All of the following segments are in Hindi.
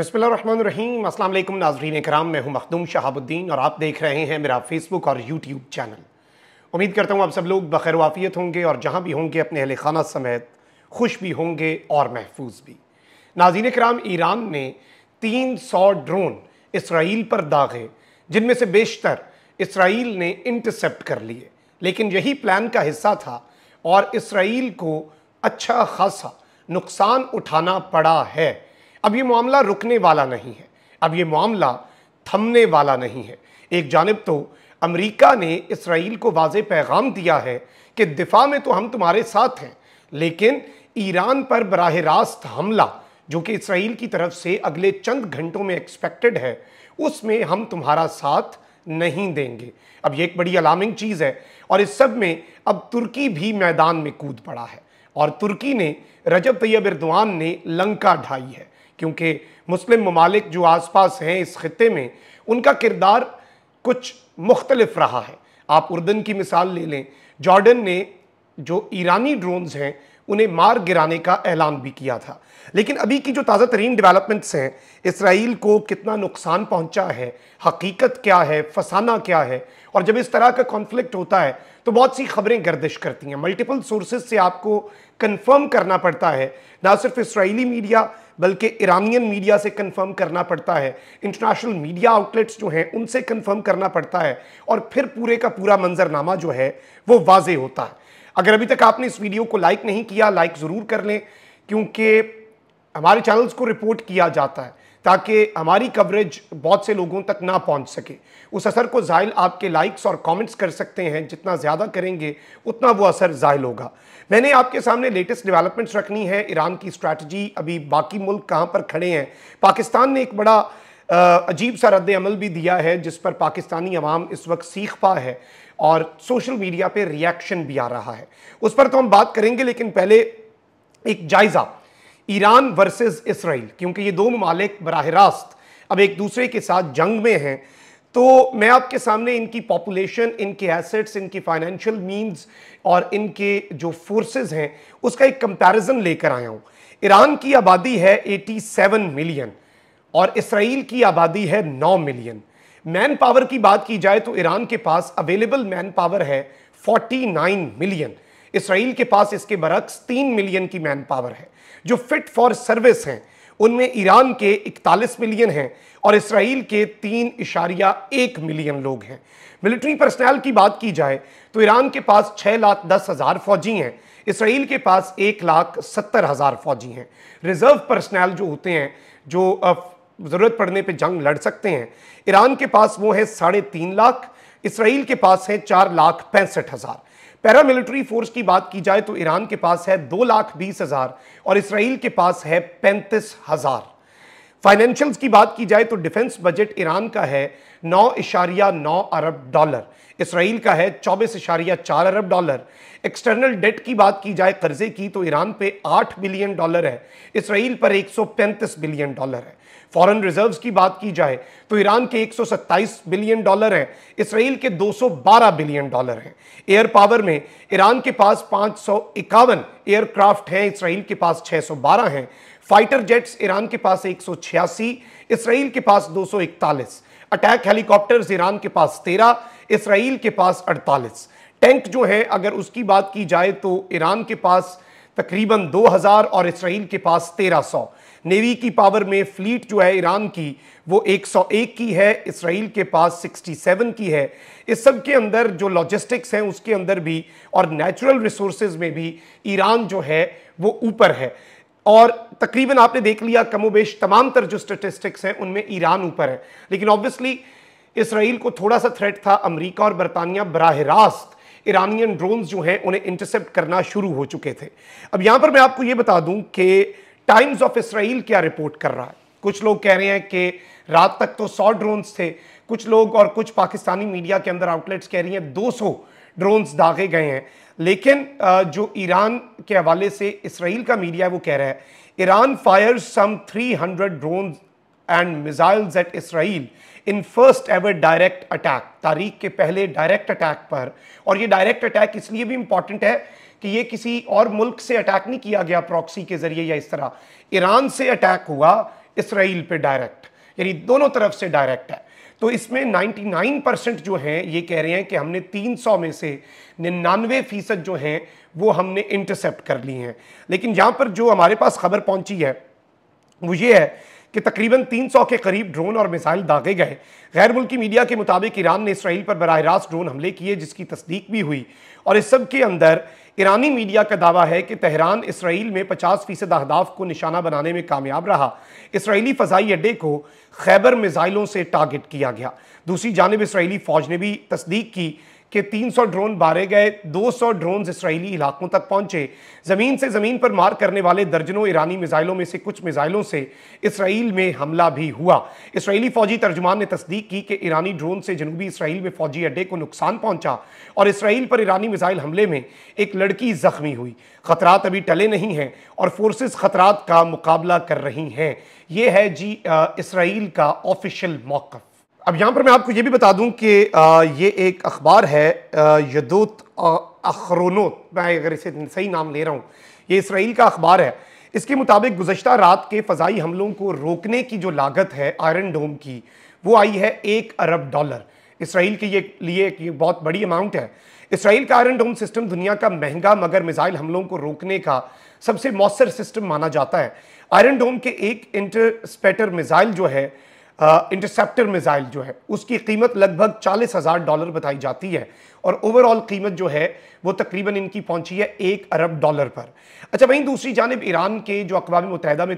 अस्सलाम वालेकुम नाजरीन कराम मैं हूं मखदूम शहाबुद्दीन और आप देख रहे हैं मेरा फेसबुक और यूट्यूब चैनल उम्मीद करता हूं आप सब लोग बखैर वाफियत होंगे और जहां भी होंगे अपने अहल खाना समेत खुश भी होंगे और महफूज भी नाजीन कराम ईरान ने तीन सौ ड्रोन इसराइल पर दागे जिनमें से बेशतर इसराइल ने इंटरसेप्ट कर लिए लेकिन यही प्लान का हिस्सा था और इसराइल को अच्छा खासा नुकसान उठाना पड़ा है अब ये मामला रुकने वाला नहीं है अब ये मामला थमने वाला नहीं है एक जानब तो अमरीका ने इसराइल को वाज पैगाम दिया है कि दिफा में तो हम तुम्हारे साथ हैं लेकिन ईरान पर बरह रास्त हमला जो कि इसराइल की तरफ से अगले चंद घंटों में एक्सपेक्टेड है उसमें हम तुम्हारा साथ नहीं देंगे अब ये एक बड़ी अलार्मिंग चीज़ है और इस सब में अब तुर्की भी मैदान में कूद पड़ा है और तुर्की ने रजब तैयब इरदवान ने लंका ढाई है क्योंकि मुस्लिम ममालिक जो आसपास हैं इस ख़त्े में उनका किरदार कुछ मुख्तलफ रहा है आप उर्दन की मिसाल ले लें जॉर्डन ने जो ईरानी ड्रोन्स हैं उन्हें मार गिराने का ऐलान भी किया था लेकिन अभी की जो ताज़ा तरीन डेवलपमेंट्स हैं इसराइल को कितना नुकसान पहुंचा है हकीकत क्या है फसाना क्या है और जब इस तरह का कॉन्फ्लिक्ट होता है तो बहुत सी खबरें गर्दिश करती हैं मल्टीपल सोर्सेज से आपको कन्फर्म करना पड़ता है ना सिर्फ इसराइली मीडिया बल्कि ईरानियन मीडिया से कन्फर्म करना पड़ता है इंटरनेशनल मीडिया आउटलेट्स जो हैं उनसे कन्फर्म करना पड़ता है और फिर पूरे का पूरा मंजरनामा जो है वो वाज होता है अगर अभी तक आपने इस वीडियो को लाइक नहीं किया लाइक ज़रूर कर लें क्योंकि हमारे चैनल्स को रिपोर्ट किया जाता है ताकि हमारी कवरेज बहुत से लोगों तक ना पहुंच सके उस असर को ज़ायल आपके लाइक्स और कमेंट्स कर सकते हैं जितना ज़्यादा करेंगे उतना वो असर ज़ायल होगा मैंने आपके सामने लेटेस्ट डेवलपमेंट्स रखनी है ईरान की स्ट्रैटी अभी बाकी मुल्क कहाँ पर खड़े हैं पाकिस्तान ने एक बड़ा अजीब सा रद्द अमल भी दिया है जिस पर पाकिस्तानी अवाम इस वक्त सीख पा है और सोशल मीडिया पे रिएक्शन भी आ रहा है उस पर तो हम बात करेंगे लेकिन पहले एक जायज़ा ईरान वर्सेस इसराइल क्योंकि ये दो ममालिक बरह रास्त अब एक दूसरे के साथ जंग में हैं तो मैं आपके सामने इनकी पॉपुलेशन इनके एसेट्स इनकी फाइनेंशियल मीन्स और इनके जो फोर्सेस हैं उसका एक कंपैरिजन लेकर आया हूँ ईरान की आबादी है 87 मिलियन और इसराइल की आबादी है 9 मिलियन मैन पावर की बात की जाए तो ईरान के पास अवेलेबल मैन पावर है 49 मिलियन इसराइल के पास इसके बरक्स तीन मिलियन की मैन पावर है जो फिट फॉर सर्विस हैं उनमें ईरान के इकतालीस मिलियन हैं और इसराइल के तीन इशारिया एक मिलियन लोग हैं मिलिट्री पर्सनल की बात की जाए तो ईरान के पास छः लाख दस हज़ार फौजी हैं इसराइल के पास एक लाख सत्तर हज़ार फौजी हैं रिज़र्व पर्सनल जो होते हैं जो ज़रूरत पड़ने पे जंग लड़ सकते हैं ईरान के पास वो है साढ़े तीन लाख इसराइल के पास है चार लाख पैंसठ हज़ार पैरामिलिट्री फोर्स की बात की जाए तो ईरान के पास है दो लाख बीस हज़ार और इसराइल के पास है पैंतीस हज़ार फाइनेंशियल्स की बात की जाए तो डिफेंस बजट ईरान का है नौ इशारिया नौ अरब डॉलर इसराइल का है चौबीस इशारिया चार अरब डॉलर एक्सटर्नल डेट की बात की जाए कर्जे की तो ईरान पे आठ बिलियन डॉलर है इसराइल पर एक सौ पैंतीस बिलियन डॉलर है फॉरेन रिजर्व्स की बात की जाए तो ईरान के 127 बिलियन डॉलर हैं इसराइल के 212 बिलियन डॉलर हैं एयर पावर में ईरान के पास पाँच एयरक्राफ्ट हैं इसराइल के पास 612 हैं फाइटर जेट्स ईरान के पास एक इसराइल के पास दो अटैक हेलीकॉप्टर्स ईरान के पास तेरह इसराइल के पास अड़तालीस टैंक जो है अगर उसकी बात की जाए तो ईरान के पास तकरीबन 2000 और इसराइल के पास 1300 नेवी की पावर में फ्लीट जो है ईरान की वो 101 की है इसराइल के पास 67 की है इस सब के अंदर जो लॉजिस्टिक्स हैं उसके अंदर भी और नेचुरल रिसोर्सेज में भी ईरान जो है वो ऊपर है और तकरीबन आपने देख लिया कमोबेश तमाम तर जो स्टेटिस्टिक्स हैं उनमें ईरान ऊपर है लेकिन ऑब्वियसली इसराइल को थोड़ा सा थ्रेट था अमरीका और बरतानिया बरह रास्त ईरानियन ड्रोन्स जो हैं उन्हें इंटरसेप्ट करना शुरू हो चुके थे अब यहाँ पर मैं आपको ये बता दूँ कि टाइम्स ऑफ इसराइल क्या रिपोर्ट कर रहा है कुछ लोग कह रहे हैं कि रात तक तो सौ ड्रोन्स थे कुछ लोग और कुछ पाकिस्तानी मीडिया के अंदर आउटलेट्स कह रही हैं दो सौ ड्रोन्स दागे गए हैं लेकिन जो ईरान के हवाले से इसराइल का मीडिया है वो कह रहा है Iran fire some 300 drone and missiles at Israel in first ever direct attack तारीख के पहले डायरेक्ट अटैक पर और ये डायरेक्ट अटैक इसलिए भी इंपॉर्टेंट है कि ये किसी और मुल्क से अटैक नहीं किया गया प्रॉक्सी के जरिए या इस तरह ईरान से अटैक हुआ इसराइल पे डायरेक्ट यानी दोनों तरफ से डायरेक्ट है तो इसमें 99 परसेंट जो हैं ये कह रहे हैं कि हमने 300 में से निन्यानवे फीसद जो हैं वो हमने इंटरसेप्ट कर लिए हैं लेकिन यहाँ पर जो हमारे पास खबर पहुँची है वो ये है कि तकरीबन 300 के करीब ड्रोन और मिसाइल दागे गए गैर मुल्की मीडिया के मुताबिक ईरान ने इसराइल पर बरह रास्त ड्रोन हमले किए जिसकी तस्दीक भी हुई और इस सब के अंदर ईरानी मीडिया का दावा है कि तहरान इसराइल में 50 फीसद अहदाफ को निशाना बनाने में कामयाब रहा इसराइली फजाई अड्डे को खैबर मिसाइलों से टारगेट किया गया दूसरी जानब इसराइली फौज ने भी तस्दीक की कि 300 ड्रोन मारे गए 200 ड्रोन इसराइली इलाकों तक पहुंचे ज़मीन से ज़मीन पर मार करने वाले दर्जनों ईरानी मिज़ाइलों में से कुछ मिज़ाइलों से इसराइल में हमला भी हुआ इसराइली फ़ौजी तर्जुमान ने तस्दीक की कि ईरानी ड्रोन से जनूबी इसराइल में फ़ौजी अड्डे को नुकसान पहुंचा और इसराइल पर ईरानी मिज़ाइल हमले में एक लड़की ज़ख्मी हुई ख़तरात अभी टले नहीं हैं और फोर्सेस ख़तरात का मुकाबला कर रही हैं ये है जी इसराइल का ऑफिशियल मौक़ अब यहाँ पर मैं आपको ये भी बता दूँ कि ये एक अखबार है यदूत अखरोनोत मैं अगर इसे सही नाम ले रहा हूँ ये इसराइल का अखबार है इसके मुताबिक गुजशत रात के फ़जाई हमलों को रोकने की जो लागत है आयरन डोम की वो आई है एक अरब डॉलर इसराइल के ये लिए एक बहुत बड़ी अमाउंट है इसराइल का आयरन डोम सिस्टम दुनिया का महंगा मगर मिज़ाइल हमलों को रोकने का सबसे मौसर सिस्टम माना जाता है आयरन डोम के एक इंटरस्पेटर मिज़ाइल जो है इंटरसेप्टर मिसाइल जो है उसकी कीमत लगभग चालीस हज़ार डॉलर बताई जाती है और ओवरऑल कीमत जो है वो तकरीबन इनकी पहुंची है एक अरब डॉलर पर अच्छा वहीं दूसरी जानब ईरान के जो अकवा मुतहदा में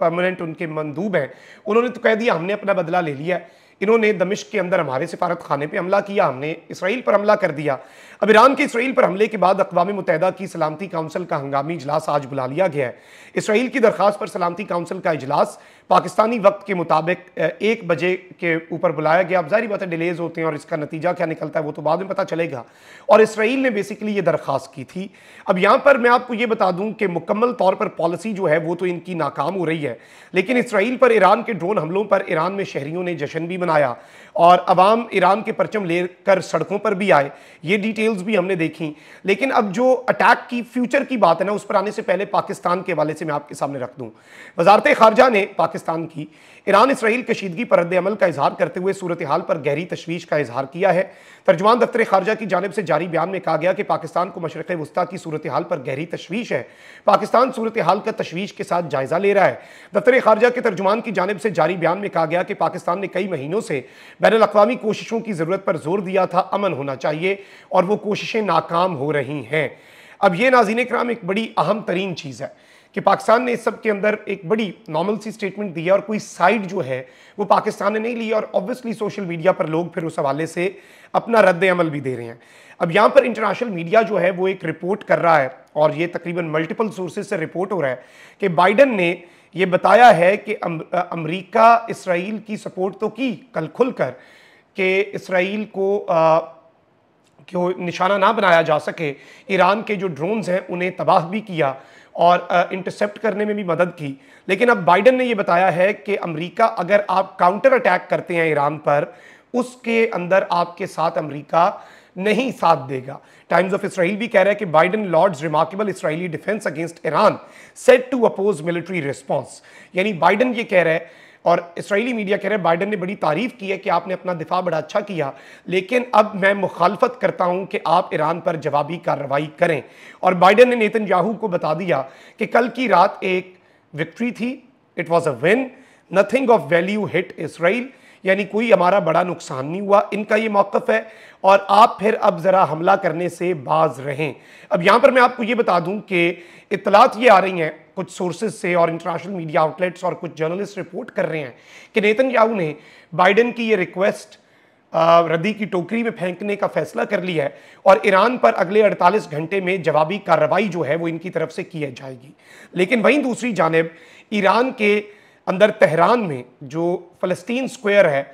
परमानेंट उनके मंदूब हैं उन्होंने तो कह दिया हमने अपना बदला ले लिया है इन्होंने दमिश के अंदर हमारे सिफारत खाने पर हमला किया हमने इसराइल पर हमला कर दिया अब ईरान के इसराइल पर हमले के बाद अकवा मुतहदा की सलामती काउंसिल का हंगामी इजलास आज बुला लिया गया है इसराइल की दरख्वास्त पर सलामती काउंसिल का इजलास पाकिस्तानी वक्त के मुताबिक एक बजे के ऊपर बुलाया गया अब जारी बात है डिलेज होते हैं और इसका नतीजा क्या निकलता है वो तो बाद में पता चलेगा और इसराइल ने बेसिकली ये दरख्वास्त की थी अब यहाँ पर मैं आपको ये बता दूँ कि मुकम्मल तौर पर पॉलिसी जो है वो तो इनकी नाकाम हो रही है लेकिन इसराइल पर ईरान के ड्रोन हमलों पर ईरान में शहरीों ने जश्न भी 那样。और अवाम ईरान के परचम लेकर सड़कों पर भी आए ये डिटेल्स भी हमने देखी लेकिन अब जो अटैक की फ्यूचर की बात है ना उस पर आने से पहले पाकिस्तान के हवाले से मैं आपके सामने रख दूँ वजारत खारजा ने पाकिस्तान की ईरान इसराइल कशीदगी पर रद्दमल का इजहार करते हुए सूरत हाल पर गहरी तशवीश का इजहार किया है तर्जमान दफ्तर खारजा की जानब से जारी बयान में कहा गया कि पाकिस्तान को मशरक वस्ती की सूरत हाल पर गहरी तशवीश है पाकिस्तान सूरत हाल का तशवीश के साथ जायजा ले रहा है दफ्तर खारजा के तर्जुमान की जानब से जारी बयान में कहा गया कि पाकिस्तान ने कई महीनों से बैन अवी कोशिशों की ज़रूरत पर जोर दिया था अमन होना चाहिए और वो कोशिशें नाकाम हो रही हैं अब ये नाजीन कराम एक बड़ी अहम तरीन चीज़ है कि पाकिस्तान ने इस सब के अंदर एक बड़ी नॉर्मल सी स्टेटमेंट दी है और कोई साइड जो है वो पाकिस्तान ने नहीं ली और ऑब्वियसली सोशल मीडिया पर लोग फिर उस हवाले से अपना रद्द अमल भी दे रहे हैं अब यहाँ पर इंटरनेशनल मीडिया जो है वो एक रिपोर्ट कर रहा है और ये तकरीबन मल्टीपल सोर्सेज से रिपोर्ट हो रहा है कि बाइडन ने ये बताया है कि अमरीका इसराइल की सपोर्ट तो की कल खुलकर कि इसराइल को क्यों निशाना ना बनाया जा सके ईरान के जो ड्रोन्स हैं उन्हें तबाह भी किया और इंटरसेप्ट करने में भी मदद की लेकिन अब बाइडन ने ये बताया है कि अमेरिका अगर आप काउंटर अटैक करते हैं ईरान पर उसके अंदर आपके साथ अमेरिका नहीं साथ देगा टाइम्स ऑफ इसराइल भी कह रहा है कि Biden lauds remarkable Israeli defence against Iran set to oppose military response यानी बाइडन ये कह रहे हैं और इसराइली मीडिया कह रहे हैं बाइडन ने बड़ी तारीफ की है कि आपने अपना दिफा बड़ा अच्छा किया लेकिन अब मैं मुखालफत करता हूं कि आप ईरान पर जवाबी कार्रवाई करें और बाइडन ने नितिन याहू को बता दिया कि कल की रात एक विक्ट्री थी it was a win nothing of value hit Israel यानी कोई हमारा बड़ा नुकसान नहीं हुआ इनका ये मौकफ है और आप फिर अब ज़रा हमला करने से बाज रहें अब यहाँ पर मैं आपको ये बता दूँ कि इतलात ये आ रही हैं कुछ सोर्सेज से और इंटरनेशनल मीडिया आउटलेट्स और कुछ जर्नलिस्ट रिपोर्ट कर रहे हैं कि नेतन याहू ने बाइडन की ये रिक्वेस्ट रदी की टोकरी में फेंकने का फैसला कर लिया है और ईरान पर अगले 48 घंटे में जवाबी कार्रवाई जो है वो इनकी तरफ से की जाएगी लेकिन वहीं दूसरी जानब ईरान के अंदर तेहरान में जो फ़लस्तीन स्क्वायर है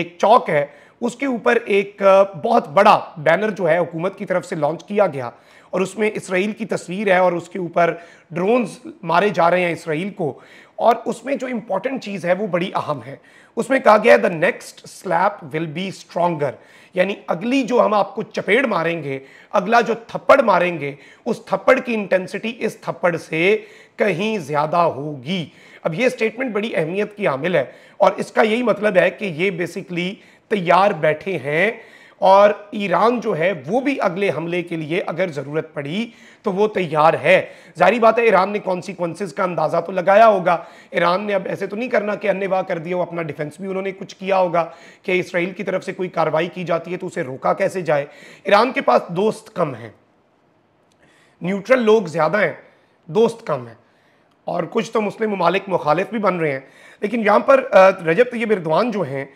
एक चौक है उसके ऊपर एक बहुत बड़ा बैनर जो है हुकूमत की तरफ से लॉन्च किया गया और उसमें इसराइल की तस्वीर है और उसके ऊपर ड्रोन्स मारे जा रहे हैं इसराइल को और उसमें जो इम्पोर्टेंट चीज़ है वो बड़ी अहम है उसमें कहा गया है the next slap will be stronger यानी अगली जो हम आपको चपेड़ मारेंगे अगला जो थप्पड़ मारेंगे उस थप्पड़ की इंटेंसिटी इस थप्पड़ से कहीं ज़्यादा होगी अब ये स्टेटमेंट बड़ी अहमियत की हामिल है और इसका यही मतलब है कि ये बेसिकली तैयार बैठे हैं और ईरान जो है वो भी अगले हमले के लिए अगर ज़रूरत पड़ी तो वो तैयार है जारी बात है ईरान ने कॉन्सिक्वेंसिस का अंदाज़ा तो लगाया होगा ईरान ने अब ऐसे तो नहीं करना कि अन्य वाह कर दिया वो अपना डिफेंस भी उन्होंने कुछ किया होगा कि इसराइल की तरफ से कोई कार्रवाई की जाती है तो उसे रोका कैसे जाए ईरान के पास दोस्त कम हैं न्यूट्रल लोग ज़्यादा हैं दोस्त कम हैं और कुछ तो मुस्लिम ममालिक मुखालिफ भी बन रहे हैं लेकिन यहाँ पर रजब तैयब इरदवान जो हैं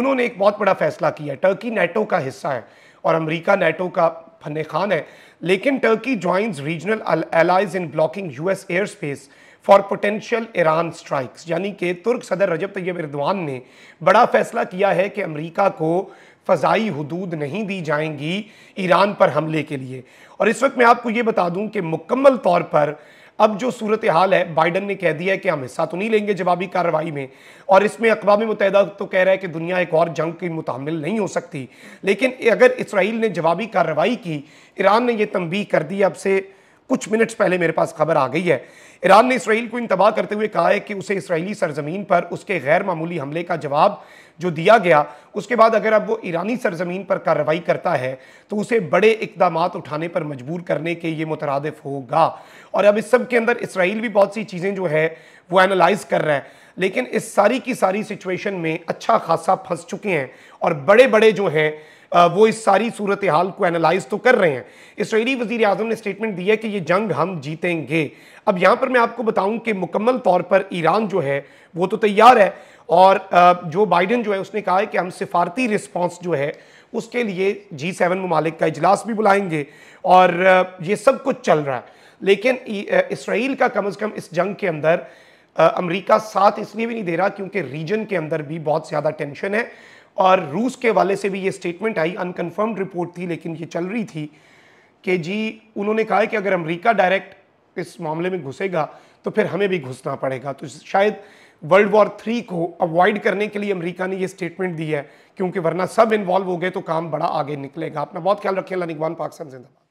उन्होंने एक बहुत बड़ा फैसला किया टर्की नेटो का हिस्सा है और अमरीका नेटो का फन खान है लेकिन Turkey joins regional allies in blocking U S air space for potential Iran strikes यानी कि तुर्क सदर रजब तैयब इरदवान ने बड़ा फैसला किया है कि अमरीका को फ़जाई हदूद नहीं दी जाएंगी ईरान पर हमले के लिए और इस वक्त मैं आपको ये बता दूँ कि मुकम्मल तौर पर अब जो सूरत हाल है बाइडन ने कह दिया है कि हम हिस्सा तो नहीं लेंगे जवाबी कार्रवाई में और इसमें अकवा मुतहदा तो कह रहा है कि दुनिया एक और जंग की मुतमिल नहीं हो सकती लेकिन अगर इसराइल ने जवाबी कार्रवाई की ईरान ने यह तमबी कर दी अब से कुछ मिनट्स पहले मेरे पास खबर आ गई है ईरान ने इसराइल को इंतबाह करते हुए कहा है कि उसे इसराइली सरजमीन पर उसके गैर मामूली हमले का जवाब जो दिया गया उसके बाद अगर अब वो ईरानी सरजमीन पर कार्रवाई करता है तो उसे बड़े इकदाम उठाने पर मजबूर करने के ये मुतरद होगा और अब इस सब के अंदर इसराइल भी बहुत सी चीज़ें जो है वो एनालाइज कर रहे हैं लेकिन इस सारी की सारी सिचुएशन में अच्छा खासा फंस चुके हैं और बड़े बड़े जो हैं वो इस सारी सूरत हाल को एनालाइज तो कर रहे हैं इसराइली वजीर आजम ने स्टेटमेंट दी है कि ये जंग हम जीतेंगे अब यहाँ पर मैं आपको बताऊँ कि मुकम्मल तौर पर ईरान जो है वो तो तैयार है और जो बाइडन जो है उसने कहा है कि हम सिफारती रिस्पॉन्स जो है उसके लिए जी सेवन ममालिक का इजलास भी बुलाएंगे और ये सब कुछ चल रहा है लेकिन इसराइल का कम अज़ कम इस जंग के अंदर अमरीका साथ इसलिए भी नहीं दे रहा क्योंकि रीजन के अंदर भी बहुत ज़्यादा टेंशन है और रूस के वाले से भी ये स्टेटमेंट आई अनकन्फर्म्ड रिपोर्ट थी लेकिन ये चल रही थी कि जी उन्होंने कहा कि अगर अमेरिका डायरेक्ट इस मामले में घुसेगा तो फिर हमें भी घुसना पड़ेगा तो शायद वर्ल्ड वॉर थ्री को अवॉइड करने के लिए अमेरिका ने ये स्टेटमेंट दी है क्योंकि वरना सब इन्वॉल्व हो गए तो काम बड़ा आगे निकलेगा अपना बहुत ख्याल रखिए अल्लाह निगवान पाकिस्तान जिंदा